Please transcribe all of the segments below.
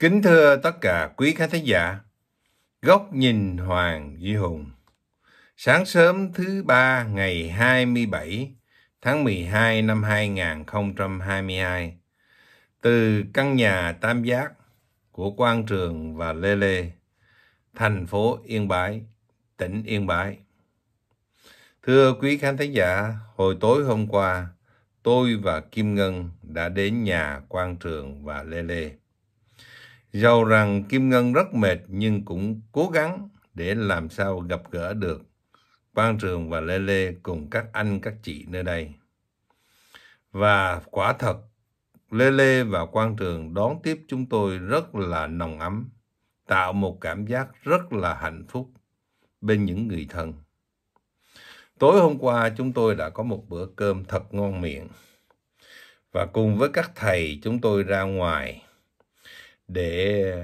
Kính thưa tất cả quý khán thính giả, Góc nhìn Hoàng Duy Hùng Sáng sớm thứ ba ngày 27 tháng 12 năm 2022 từ căn nhà tam giác của Quang Trường và Lê Lê, thành phố Yên Bái, tỉnh Yên Bái. Thưa quý khán thính giả, hồi tối hôm qua, tôi và Kim Ngân đã đến nhà Quang Trường và Lê Lê. Dầu rằng Kim Ngân rất mệt nhưng cũng cố gắng để làm sao gặp gỡ được Quang Trường và Lê Lê cùng các anh các chị nơi đây. Và quả thật, Lê Lê và Quang Trường đón tiếp chúng tôi rất là nồng ấm, tạo một cảm giác rất là hạnh phúc bên những người thân. Tối hôm qua chúng tôi đã có một bữa cơm thật ngon miệng. Và cùng với các thầy chúng tôi ra ngoài để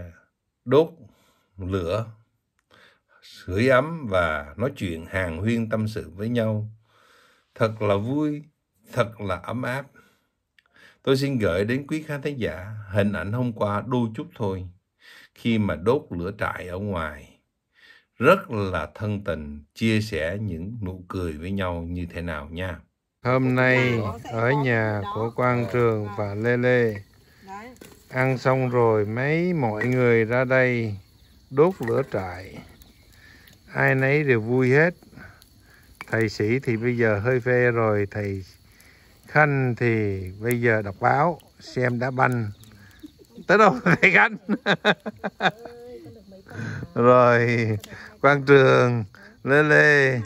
đốt lửa sưởi ấm và nói chuyện hàng huyên tâm sự với nhau thật là vui thật là ấm áp tôi xin gửi đến quý khán thính giả hình ảnh hôm qua đôi chút thôi khi mà đốt lửa trại ở ngoài rất là thân tình chia sẻ những nụ cười với nhau như thế nào nha hôm nay ở nhà của quang trường và lê lê ăn xong rồi mấy mọi người ra đây đốt lửa trại ai nấy đều vui hết thầy sĩ thì bây giờ hơi phê rồi thầy khanh thì bây giờ đọc báo xem đã banh tới đâu thầy khanh rồi quang trường lê lê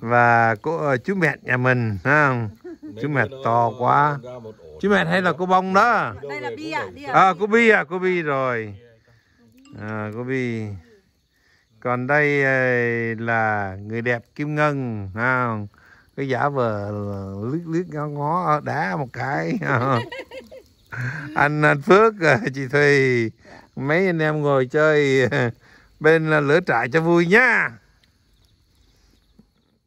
và cô chú mẹ nhà mình ha chú mẹ to quá Chứ mẹ hay là cô bông đó. Đây là bi à? Bi à? cô bi à, cô bi rồi. À, cô bi. Còn đây ờ, là người đẹp Kim Ngân, ha Cái giả vờ lướt lướt ngó ngó đá một cái. anh, anh Phước, à, chị Thùy, mấy anh em ngồi chơi bên lửa trại cho vui nha.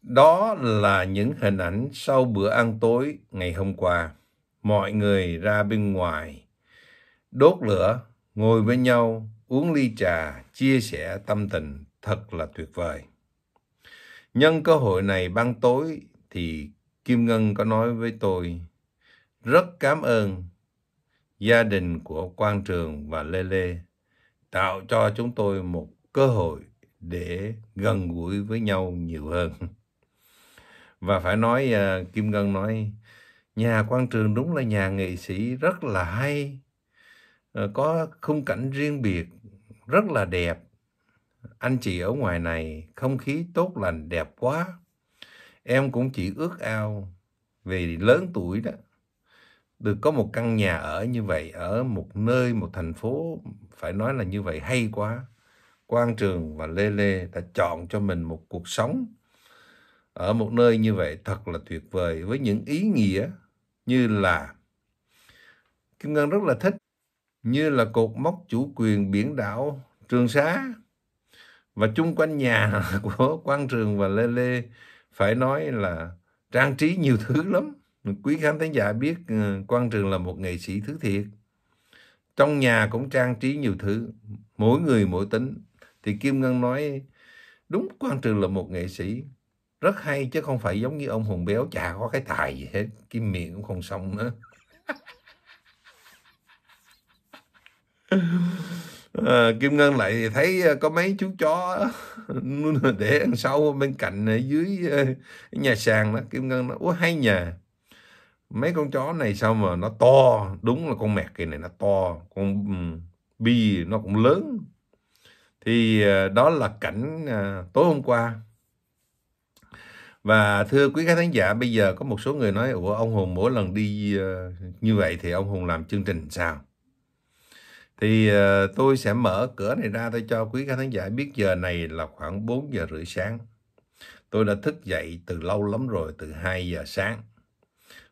Đó là những hình ảnh sau bữa ăn tối ngày hôm qua mọi người ra bên ngoài, đốt lửa, ngồi với nhau, uống ly trà, chia sẻ tâm tình, thật là tuyệt vời. Nhân cơ hội này ban tối thì Kim Ngân có nói với tôi, rất cảm ơn gia đình của Quang Trường và Lê Lê tạo cho chúng tôi một cơ hội để gần gũi với nhau nhiều hơn. Và phải nói, à, Kim Ngân nói, nhà quan trường đúng là nhà nghệ sĩ rất là hay ờ, có khung cảnh riêng biệt rất là đẹp anh chị ở ngoài này không khí tốt lành đẹp quá em cũng chỉ ước ao về lớn tuổi đó được có một căn nhà ở như vậy ở một nơi một thành phố phải nói là như vậy hay quá quan trường và lê lê đã chọn cho mình một cuộc sống ở một nơi như vậy thật là tuyệt vời với những ý nghĩa như là Kim Ngân rất là thích như là cột mốc chủ quyền biển đảo Trường Sa và chung quanh nhà của Quang Trường và Lê Lê phải nói là trang trí nhiều thứ lắm. Quý khán thính giả biết ờ, Quang Trường là một nghệ sĩ thứ thiệt. Trong nhà cũng trang trí nhiều thứ, mỗi người mỗi tính. Thì Kim Ngân nói đúng Quang Trường là một nghệ sĩ rất hay chứ không phải giống như ông hùng béo chả có cái tài gì hết cái miệng cũng không xong nữa à, kim ngân lại thấy à, có mấy chú chó để ăn sâu bên cạnh à, dưới à, nhà sàn đó kim ngân nó hay nhà mấy con chó này sao mà nó to đúng là con mẹt kia này nó to con ừ, bi nó cũng lớn thì đó là cảnh tối hôm qua và thưa quý khán giả, bây giờ có một số người nói, ủa ông Hùng mỗi lần đi ờ, như vậy thì ông Hùng làm chương trình sao? Thì ờ, tôi sẽ mở cửa này ra tôi cho quý khán giả biết giờ này là khoảng 4 giờ rưỡi sáng. Tôi đã thức dậy từ lâu lắm rồi, từ 2 giờ sáng.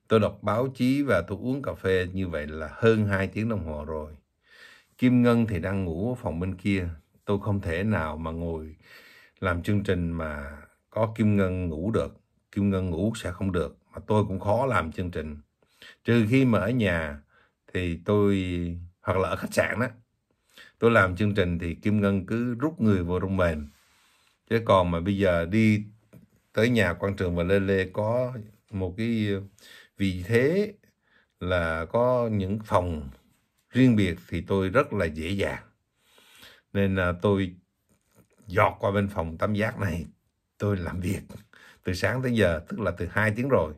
Tôi đọc báo chí và tôi uống cà phê như vậy là hơn 2 tiếng đồng hồ rồi. Kim Ngân thì đang ngủ ở phòng bên kia. Tôi không thể nào mà ngồi làm chương trình mà có Kim Ngân ngủ được Kim Ngân ngủ sẽ không được mà tôi cũng khó làm chương trình trừ khi mà ở nhà thì tôi hoặc là ở khách sạn đó tôi làm chương trình thì Kim Ngân cứ rút người vào trong mềm. chứ còn mà bây giờ đi tới nhà quan trường và Lê Lê có một cái vị thế là có những phòng riêng biệt thì tôi rất là dễ dàng nên là tôi dọt qua bên phòng tam giác này tôi làm việc từ sáng tới giờ tức là từ 2 tiếng rồi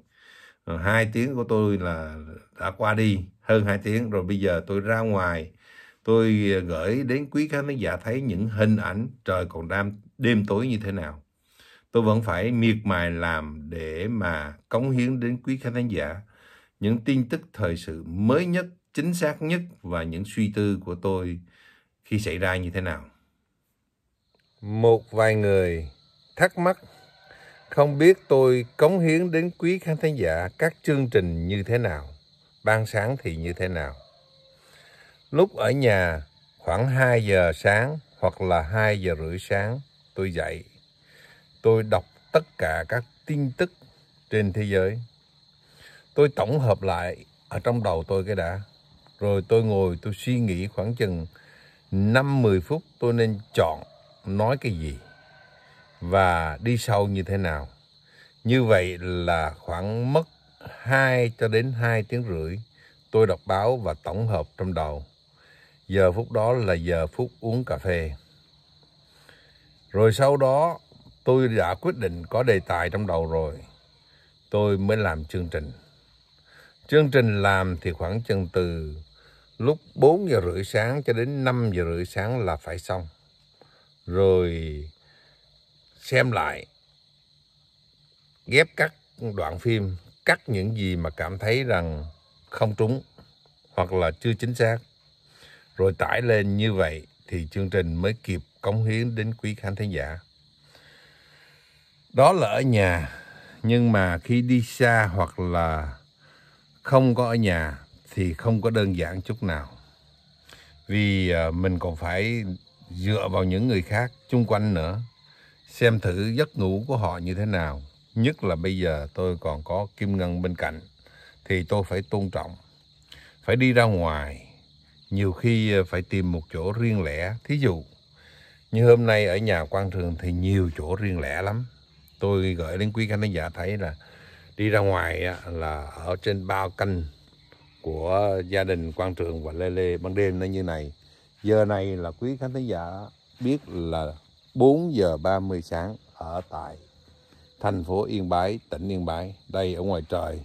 hai tiếng của tôi là đã qua đi hơn 2 tiếng rồi bây giờ tôi ra ngoài tôi ờ, gửi đến quý khán giả thấy những hình ảnh trời còn đam đêm tối như thế nào tôi vẫn phải miệt mài làm để mà cống hiến đến quý khán giả những tin tức thời sự mới nhất chính xác nhất và những suy tư của tôi khi xảy ra như thế nào một vài người thắc mắc không biết tôi cống hiến đến quý khán thính giả các chương trình như thế nào, ban sáng thì như thế nào. Lúc ở nhà khoảng 2 giờ sáng hoặc là 2 giờ rưỡi sáng tôi dậy, tôi đọc tất cả các tin tức trên thế giới. Tôi tổng hợp lại ở trong đầu tôi cái đã, rồi tôi ngồi tôi suy nghĩ khoảng chừng 5-10 phút tôi nên chọn nói cái gì và đi sâu như thế nào. Như vậy là khoảng mất 2 cho đến 2 tiếng rưỡi tôi đọc báo và tổng hợp trong đầu. Giờ phút đó là giờ phút uống cà phê. Rồi sau đó tôi đã quyết định có đề tài trong đầu rồi. Tôi mới làm chương trình. Chương trình làm thì khoảng chừng từ lúc 4 giờ rưỡi sáng cho đến 5 giờ rưỡi sáng là phải xong. Rồi xem lại, ghép cắt đoạn phim, cắt những gì mà cảm thấy rằng không trúng hoặc là chưa chính xác. Rồi tải lên như vậy thì chương trình mới kịp cống hiến đến quý khán thính giả. Đó là ở nhà, nhưng mà khi đi xa hoặc là không có ở nhà thì không có đơn giản chút nào. Vì à, mình còn phải dựa vào những người khác chung quanh nữa xem thử giấc ngủ của họ như thế nào. Nhất là bây giờ tôi còn có Kim Ngân bên cạnh, thì tôi phải tôn trọng. Phải đi ra ngoài, nhiều khi phải tìm một chỗ riêng lẻ. Thí dụ, như hôm nay ở nhà quan trường thì nhiều chỗ riêng lẻ lắm. Tôi gửi đến quý khán giả thấy là đi ra ngoài là ở trên bao canh của gia đình quan trường và Lê Lê ban đêm nó như này. Giờ này là quý khán giả biết là 4 giờ 30 sáng ở tại thành phố Yên Bái, tỉnh Yên Bái, đây ở ngoài trời.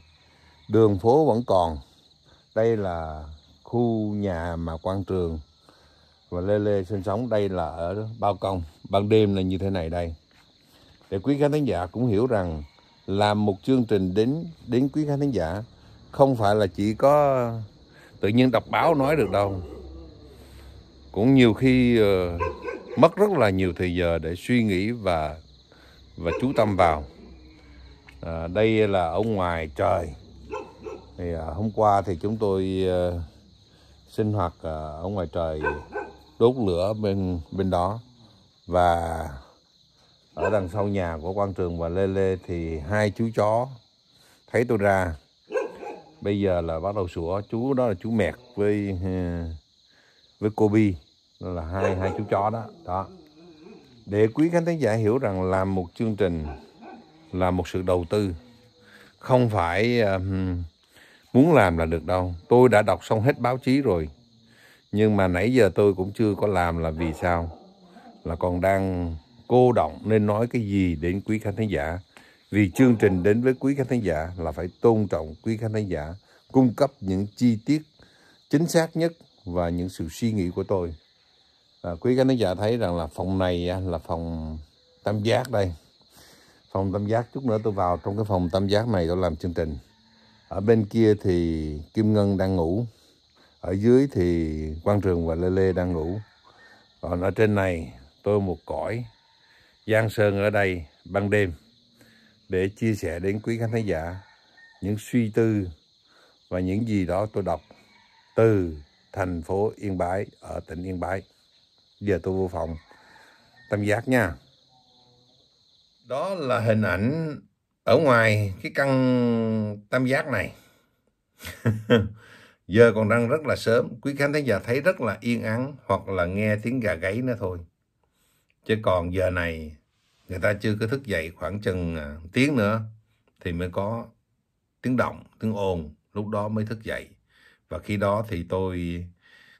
Đường phố vẫn còn. Đây là khu nhà mà quan trường và Lê Lê sinh sống. Đây là ở Bao Công. Ban đêm là như thế này đây. Để quý khán thính giả cũng hiểu rằng làm một chương trình đến đến quý khán thính giả không phải là chỉ có tự nhiên đọc báo nói được đâu. Cũng nhiều khi uh, mất rất là nhiều thời giờ để suy nghĩ và và chú tâm vào à, đây là ở ngoài trời thì à, hôm qua thì chúng tôi à, sinh hoạt à, ở ngoài trời đốt lửa bên bên đó và ở đằng sau nhà của Quang Trường và Lê Lê thì hai chú chó thấy tôi ra bây giờ là bắt đầu sủa chú đó là chú mẹt với à, với cô Bi là hai hai chú chó đó đó để quý khán thính giả hiểu rằng làm một chương trình là một sự đầu tư không phải uh, muốn làm là được đâu tôi đã đọc xong hết báo chí rồi nhưng mà nãy giờ tôi cũng chưa có làm là vì sao là còn đang cô động nên nói cái gì đến quý khán thính giả vì chương trình đến với quý khán thính giả là phải tôn trọng quý khán thính giả cung cấp những chi tiết chính xác nhất và những sự suy nghĩ của tôi à, quý khán giả thấy rằng là phòng này là phòng tam giác đây phòng tam giác chút nữa tôi vào trong cái phòng tam giác này tôi làm chương trình ở bên kia thì kim ngân đang ngủ ở dưới thì quang trường và lê lê đang ngủ còn ở trên này tôi một cõi giang sơn ở đây ban đêm để chia sẻ đến quý khán thính giả những suy tư và những gì đó tôi đọc từ thành phố Yên Bái ở tỉnh Yên Bái giờ tôi vô phòng tam giác nha đó là hình ảnh ở ngoài cái căn tam giác này giờ còn đang rất là sớm quý khán thính giả thấy rất là yên ắng hoặc là nghe tiếng gà gáy nữa thôi chứ còn giờ này người ta chưa có thức dậy khoảng chừng à, tiếng nữa thì mới có tiếng động tiếng ồn lúc đó mới thức dậy và khi đó thì tôi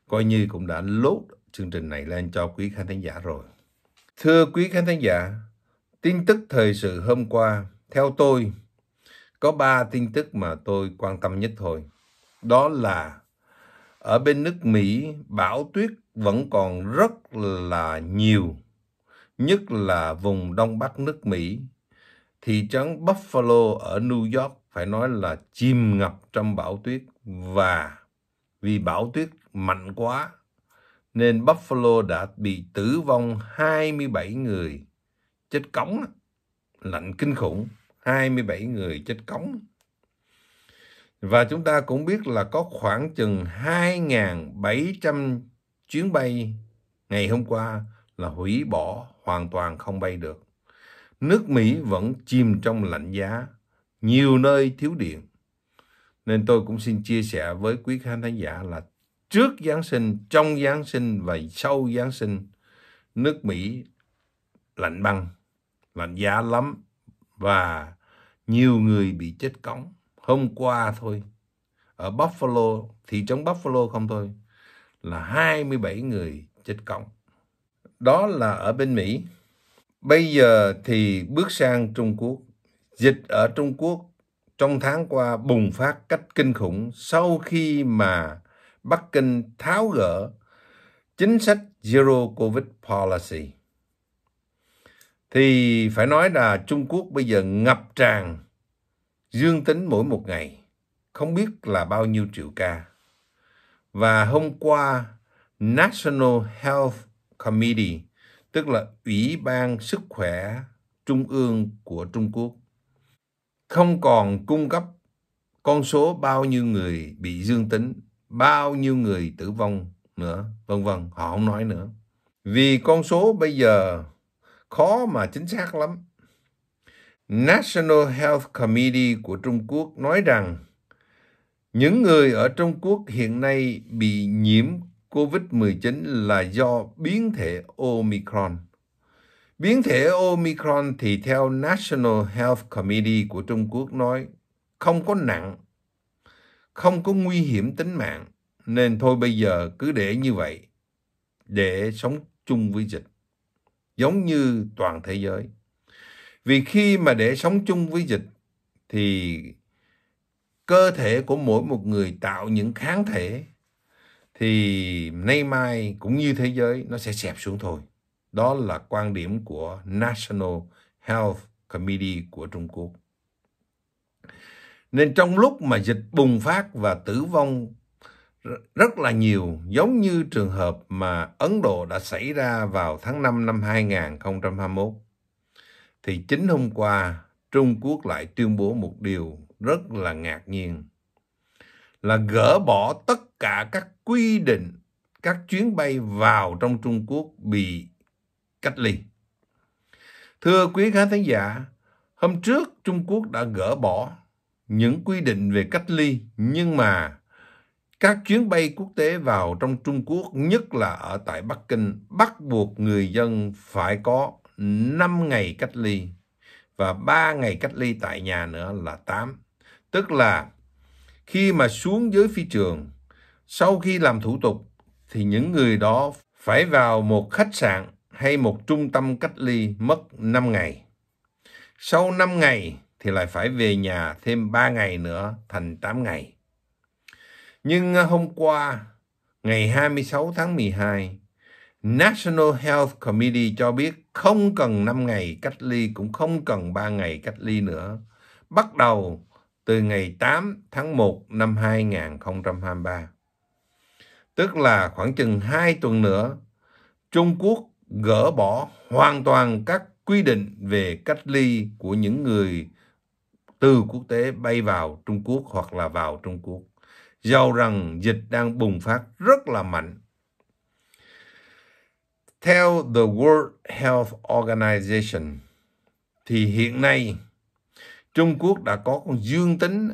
coi như cũng đã lốt chương trình này lên cho quý khán thính giả rồi. Thưa quý khán thính giả, tin tức thời sự hôm qua, theo tôi, có ba tin tức mà tôi quan tâm nhất thôi. Đó là ở bên nước Mỹ, bão tuyết vẫn còn rất là nhiều, nhất là vùng Đông Bắc nước Mỹ. Thị trấn Buffalo ở New York phải nói là chìm ngập trong bão tuyết và vì bão tuyết mạnh quá nên Buffalo đã bị tử vong 27 người chết cống. Lạnh kinh khủng, 27 người chết cống. Và chúng ta cũng biết là có khoảng chừng 2.700 chuyến bay ngày hôm qua là hủy bỏ, hoàn toàn không bay được. Nước Mỹ vẫn chìm trong lạnh giá, nhiều nơi thiếu điện. Nên tôi cũng xin chia sẻ với quý khán giả là trước Giáng sinh, trong Giáng sinh và sau Giáng sinh, nước Mỹ lạnh băng, lạnh giá lắm và nhiều người bị chết cống. Hôm qua thôi, ở Buffalo, thị trấn Buffalo không thôi, là 27 người chết cống. Đó là ở bên Mỹ. Bây giờ thì bước sang Trung Quốc. Dịch ở Trung Quốc trong tháng qua bùng phát cách kinh khủng sau khi mà Bắc Kinh tháo gỡ chính sách Zero Covid Policy. Thì phải nói là Trung Quốc bây giờ ngập tràn dương tính mỗi một ngày, không biết là bao nhiêu triệu ca. Và hôm qua, National Health Committee, tức là Ủy ban Sức khỏe Trung ương của Trung Quốc, không còn cung cấp con số bao nhiêu người bị dương tính bao nhiêu người tử vong nữa, vân vân, họ không nói nữa. Vì con số bây giờ khó mà chính xác lắm. National Health Committee của Trung Quốc nói rằng những người ở Trung Quốc hiện nay bị nhiễm COVID-19 là do biến thể Omicron. Biến thể Omicron thì theo National Health Committee của Trung Quốc nói không có nặng không có nguy hiểm tính mạng nên thôi bây giờ cứ để như vậy để sống chung với dịch giống như toàn thế giới vì khi mà để sống chung với dịch thì cơ thể của mỗi một người tạo những kháng thể thì nay mai cũng như thế giới nó sẽ xẹp xuống thôi đó là quan điểm của National Health Committee của Trung Quốc nên trong lúc mà dịch bùng phát và tử vong rất là nhiều, giống như trường hợp mà Ấn Độ đã xảy ra vào tháng 5 năm 2021, thì chính hôm qua Trung Quốc lại tuyên bố một điều rất là ngạc nhiên là gỡ bỏ tất cả các quy định các chuyến bay vào trong Trung Quốc bị cách ly. Thưa quý khán thính giả, hôm trước Trung Quốc đã gỡ bỏ những quy định về cách ly nhưng mà các chuyến bay quốc tế vào trong Trung Quốc, nhất là ở tại Bắc Kinh, bắt buộc người dân phải có 5 ngày cách ly và 3 ngày cách ly tại nhà nữa là 8. Tức là khi mà xuống dưới phi trường, sau khi làm thủ tục thì những người đó phải vào một khách sạn hay một trung tâm cách ly mất 5 ngày. Sau 5 ngày thì lại phải về nhà thêm 3 ngày nữa thành 8 ngày. Nhưng ờ, hôm qua, ngày 26 tháng 12, National Health Committee cho biết không cần 5 ngày cách ly cũng không cần 3 ngày cách ly nữa. Bắt đầu từ ngày 8 tháng 1 năm 2023. Tức là khoảng chừng 2 tuần nữa, Trung Quốc gỡ bỏ hoàn toàn các quy định về cách ly của những người từ quốc tế bay vào Trung Quốc hoặc là vào Trung Quốc. Do rằng dịch đang bùng phát rất là mạnh. Theo The World Health Organization thì hiện nay Trung Quốc đã có con dương tính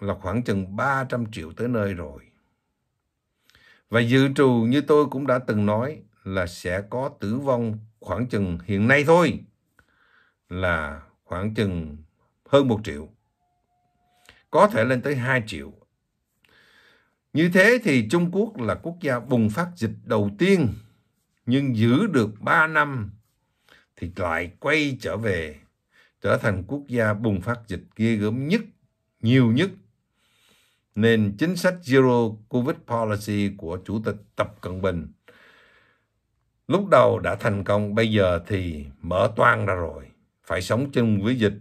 là khoảng chừng 300 triệu tới nơi rồi. Và dự trù như tôi cũng đã từng nói là sẽ có tử vong khoảng chừng hiện nay thôi là khoảng chừng hơn 1 triệu. Có thể lên tới 2 triệu. Như thế thì Trung Quốc là quốc gia bùng phát dịch đầu tiên nhưng giữ được 3 năm thì lại quay trở về trở thành quốc gia bùng phát dịch ghê gớm nhất, nhiều nhất. Nên chính sách Zero Covid Policy của Chủ tịch Tập Cận Bình lúc đầu đã thành công, bây giờ thì mở toang ra rồi. Phải sống chung với dịch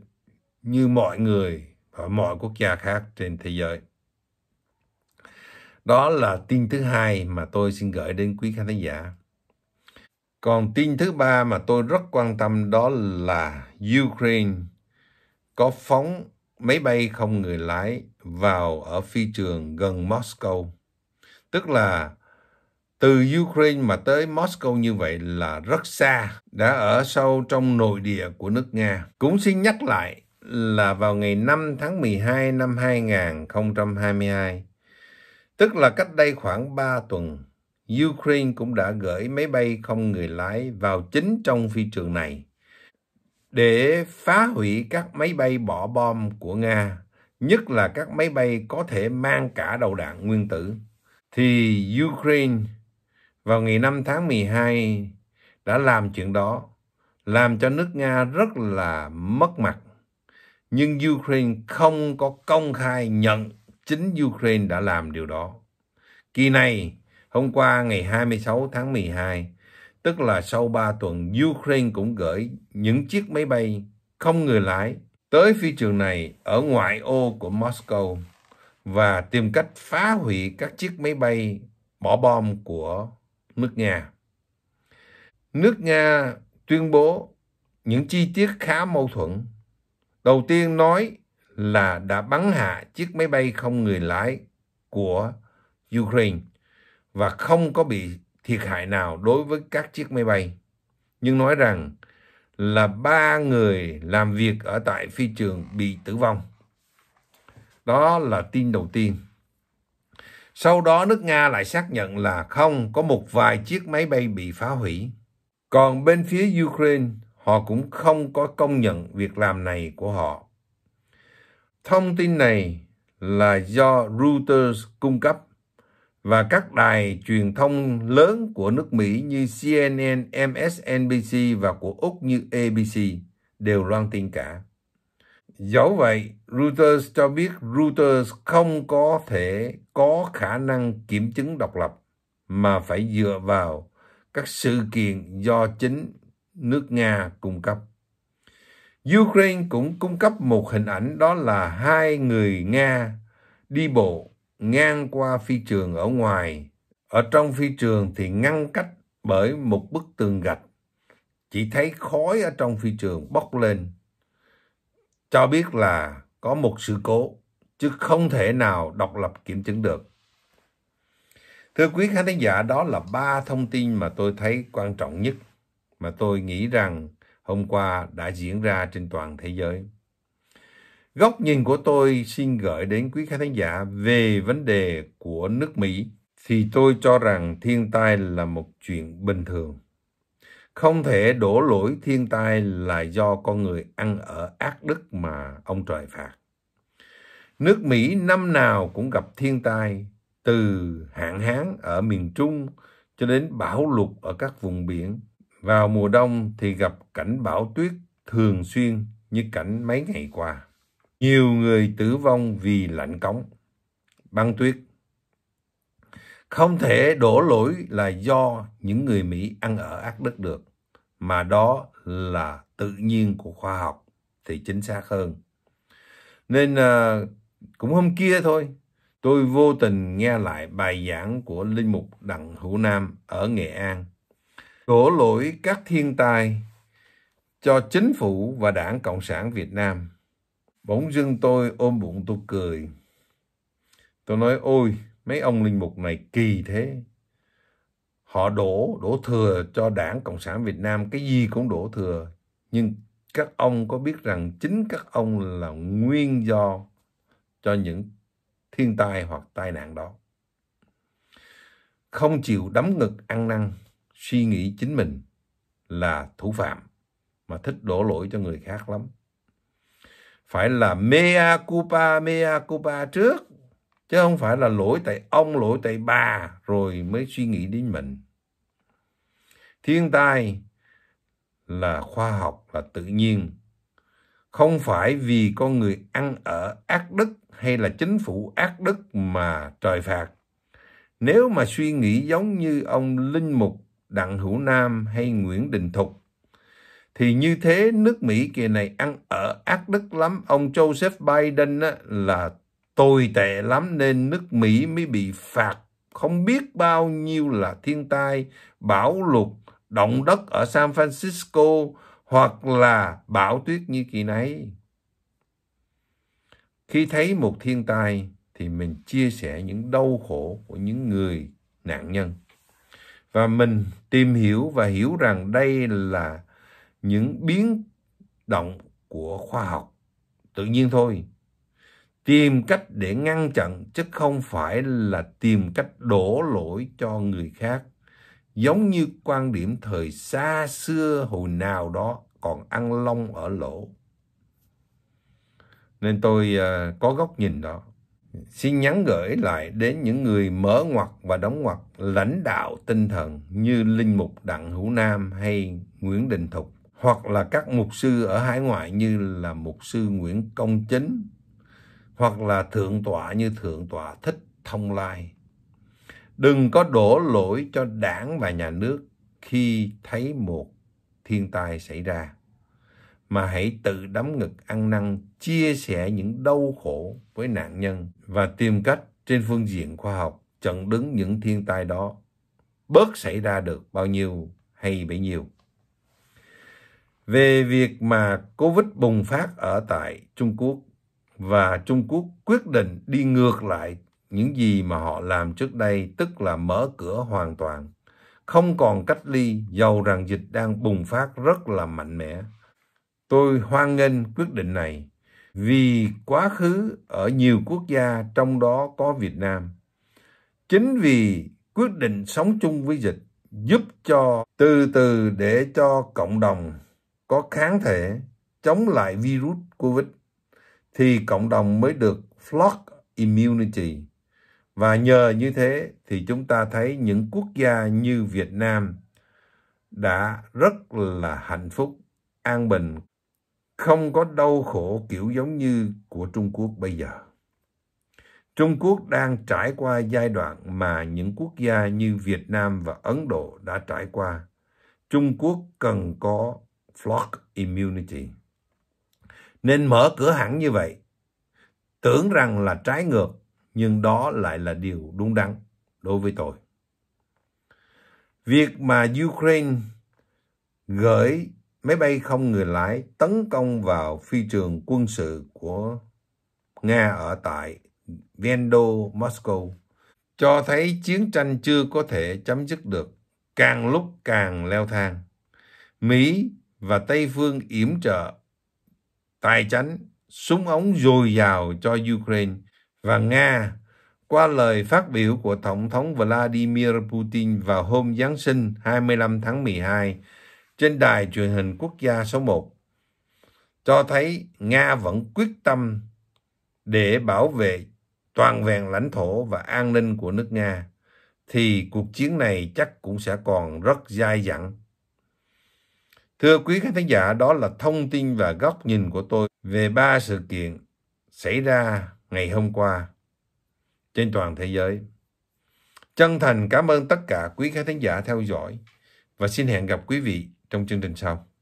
như mọi người ở mọi quốc gia khác trên thế giới. Đó là tin thứ hai mà tôi xin gửi đến quý khán giả. Còn tin thứ ba mà tôi rất quan tâm đó là Ukraine có phóng máy bay không người lái vào ở phi trường gần Moscow. Tức là từ Ukraine mà tới Moscow như vậy là rất xa, đã ở sâu trong nội địa của nước Nga. Cũng xin nhắc lại là vào ngày 5 tháng 12 năm 2022. Tức là cách đây khoảng 3 tuần, Ukraine cũng đã gửi máy bay không người lái vào chính trong phi trường này để phá hủy các máy bay bỏ bom của Nga, nhất là các máy bay có thể mang cả đầu đạn nguyên tử. Thì Ukraine vào ngày 5 tháng 12 đã làm chuyện đó, làm cho nước Nga rất là mất mặt nhưng Ukraine không có công khai nhận chính Ukraine đã làm điều đó. Kỳ này, hôm qua ngày 26 tháng 12, tức là sau 3 tuần, Ukraine cũng gửi những chiếc máy bay không người lái tới phi trường này ở ngoại ô của Moscow và tìm cách phá hủy các chiếc máy bay bỏ bom của nước Nga. Nước Nga tuyên bố những chi tiết khá mâu thuẫn Đầu tiên nói là đã bắn hạ chiếc máy bay không người lái của Ukraine và không có bị thiệt hại nào đối với các chiếc máy bay. Nhưng nói rằng là ba người làm việc ở tại phi trường bị tử vong. Đó là tin đầu tiên. Sau đó nước Nga lại xác nhận là không có một vài chiếc máy bay bị phá hủy. Còn bên phía Ukraine họ cũng không có công nhận việc làm này của họ. Thông tin này là do Reuters cung cấp và các đài truyền thông lớn của nước Mỹ như CNN, MSNBC và của Úc như ABC đều loan tin cả. Dẫu vậy, Reuters cho biết Reuters không có thể có khả năng kiểm chứng độc lập mà phải dựa vào các sự kiện do chính nước Nga cung cấp. Ukraine cũng cung cấp một hình ảnh đó là hai người Nga đi bộ ngang qua phi trường ở ngoài. Ở trong phi trường thì ngăn cách bởi một bức tường gạch. Chỉ thấy khói ở trong phi trường bốc lên. Cho biết là có một sự cố, chứ không thể nào độc lập kiểm chứng được. Thưa quý khán giả, đó là ba thông tin mà tôi thấy quan trọng nhất mà tôi nghĩ rằng hôm qua đã diễn ra trên toàn thế giới. Góc nhìn của tôi xin gửi đến quý khán giả về vấn đề của nước Mỹ thì tôi cho rằng thiên tai là một chuyện bình thường. Không thể đổ lỗi thiên tai là do con người ăn ở ác đức mà ông trời phạt. Nước Mỹ năm nào cũng gặp thiên tai từ hạn hán ở miền Trung cho đến bão lụt ở các vùng biển vào mùa đông thì gặp cảnh bão tuyết thường xuyên như cảnh mấy ngày qua. Nhiều người tử vong vì lạnh cống, băng tuyết. Không thể đổ lỗi là do những người Mỹ ăn ở ác đất được, mà đó là tự nhiên của khoa học thì chính xác hơn. Nên à, cũng hôm kia thôi, tôi vô tình nghe lại bài giảng của Linh Mục Đặng Hữu Nam ở Nghệ An đổ lỗi các thiên tai cho chính phủ và đảng Cộng sản Việt Nam. Bỗng dưng tôi ôm bụng tôi cười. Tôi nói ôi, mấy ông linh mục này kỳ thế. Họ đổ, đổ thừa cho đảng Cộng sản Việt Nam, cái gì cũng đổ thừa. Nhưng các ông có biết rằng chính các ông là nguyên do cho những thiên tai hoặc tai nạn đó. Không chịu đấm ngực ăn năn suy nghĩ chính mình là thủ phạm mà thích đổ lỗi cho người khác lắm phải là mea culpa mea culpa trước chứ không phải là lỗi tại ông lỗi tại bà rồi mới suy nghĩ đến mình thiên tai là khoa học là tự nhiên không phải vì con người ăn ở ác đức hay là chính phủ ác đức mà trời phạt nếu mà suy nghĩ giống như ông linh mục Đặng Hữu Nam hay Nguyễn Đình Thục. Thì như thế nước Mỹ kia này ăn ở ác đức lắm. Ông Joseph Biden á, là tồi tệ lắm nên nước Mỹ mới bị phạt không biết bao nhiêu là thiên tai, bão lụt, động đất ở San Francisco hoặc là bão tuyết như kỳ nấy. Khi thấy một thiên tai thì mình chia sẻ những đau khổ của những người nạn nhân và mình tìm hiểu và hiểu rằng đây là những biến động của khoa học tự nhiên thôi tìm cách để ngăn chặn chứ không phải là tìm cách đổ lỗi cho người khác giống như quan điểm thời xa xưa hồi nào đó còn ăn lông ở lỗ nên tôi uh, có góc nhìn đó xin nhắn gửi lại đến những người mở ngoặt và đóng ngoặt lãnh đạo tinh thần như Linh Mục Đặng Hữu Nam hay Nguyễn Đình Thục hoặc là các mục sư ở hải ngoại như là mục sư Nguyễn Công Chính hoặc là thượng tọa như thượng tọa Thích Thông Lai. Đừng có đổ lỗi cho đảng và nhà nước khi thấy một thiên tai xảy ra mà hãy tự đấm ngực ăn năn chia sẻ những đau khổ với nạn nhân và tìm cách trên phương diện khoa học chặn đứng những thiên tai đó bớt xảy ra được bao nhiêu hay bấy nhiêu. Về việc mà Covid bùng phát ở tại Trung Quốc và Trung Quốc quyết định đi ngược lại những gì mà họ làm trước đây, tức là mở cửa hoàn toàn, không còn cách ly, dầu rằng dịch đang bùng phát rất là mạnh mẽ. Tôi hoan nghênh quyết định này vì quá khứ ở nhiều quốc gia trong đó có Việt Nam. Chính vì quyết định sống chung với dịch giúp cho từ từ để cho cộng đồng có kháng thể chống lại virus COVID thì cộng đồng mới được flock immunity. Và nhờ như thế thì chúng ta thấy những quốc gia như Việt Nam đã rất là hạnh phúc, an bình, không có đau khổ kiểu giống như của Trung Quốc bây giờ. Trung Quốc đang trải qua giai đoạn mà những quốc gia như Việt Nam và Ấn Độ đã trải qua. Trung Quốc cần có flock immunity. Nên mở cửa hẳn như vậy, tưởng rằng là trái ngược, nhưng đó lại là điều đúng đắn đối với tôi. Việc mà Ukraine gửi máy bay không người lái tấn công vào phi trường quân sự của Nga ở tại Vendo, Moscow, cho thấy chiến tranh chưa có thể chấm dứt được, càng lúc càng leo thang. Mỹ và Tây phương yểm trợ, tài chánh, súng ống dồi dào cho Ukraine và Nga qua lời phát biểu của Tổng thống Vladimir Putin vào hôm Giáng sinh 25 tháng 12 trên đài truyền hình quốc gia số 1 cho thấy Nga vẫn quyết tâm để bảo vệ toàn vẹn lãnh thổ và an ninh của nước Nga thì cuộc chiến này chắc cũng sẽ còn rất dai dẳng. Thưa quý khán thính giả, đó là thông tin và góc nhìn của tôi về ba sự kiện xảy ra ngày hôm qua trên toàn thế giới. Chân thành cảm ơn tất cả quý khán thính giả theo dõi và xin hẹn gặp quý vị trong chương trình sau